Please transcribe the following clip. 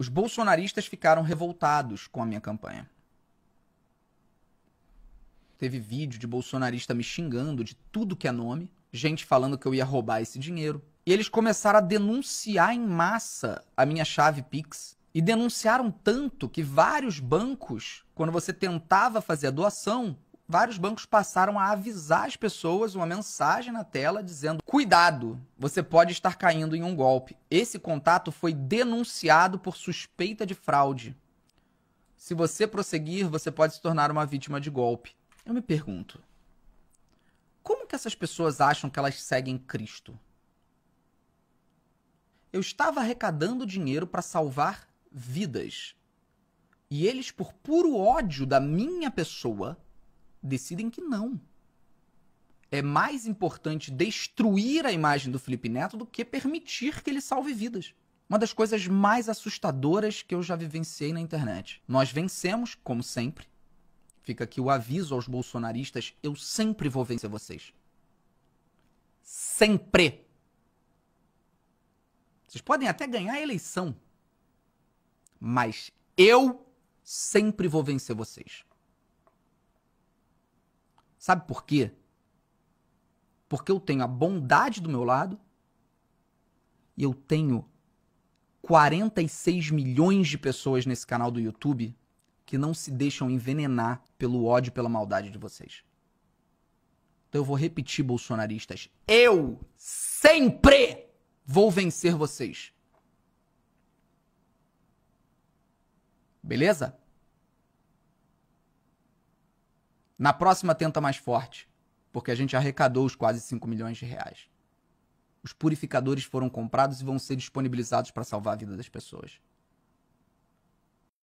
Os bolsonaristas ficaram revoltados com a minha campanha. Teve vídeo de bolsonarista me xingando de tudo que é nome, gente falando que eu ia roubar esse dinheiro. E eles começaram a denunciar em massa a minha chave Pix. E denunciaram tanto que vários bancos, quando você tentava fazer a doação, vários bancos passaram a avisar as pessoas uma mensagem na tela dizendo: cuidado, você pode estar caindo em um golpe. Esse contato foi denunciado por suspeita de fraude. Se você prosseguir, você pode se tornar uma vítima de golpe. Eu me pergunto: como que essas pessoas acham que elas seguem Cristo? Eu estava arrecadando dinheiro para salvar vidas. E eles, por puro ódio da minha pessoa, decidem que não. É mais importante destruir a imagem do Felipe Neto do que permitir que ele salve vidas. Uma das coisas mais assustadoras que eu já vivenciei na internet. Nós vencemos, como sempre. Fica aqui o aviso aos bolsonaristas: eu sempre vou vencer vocês. Sempre! Vocês podem até ganhar a eleição, mas eu sempre vou vencer vocês. Sabe por quê? Porque eu tenho a bondade do meu lado e eu tenho 46 milhões de pessoas nesse canal do YouTube que não se deixam envenenar pelo ódio e pela maldade de vocês. Então eu vou repetir, bolsonaristas. Eu sempre vou vencer vocês. Beleza? Na próxima, tenta mais forte, porque a gente arrecadou os quase 5 milhões de reais. Os purificadores foram comprados e vão ser disponibilizados para salvar a vida das pessoas.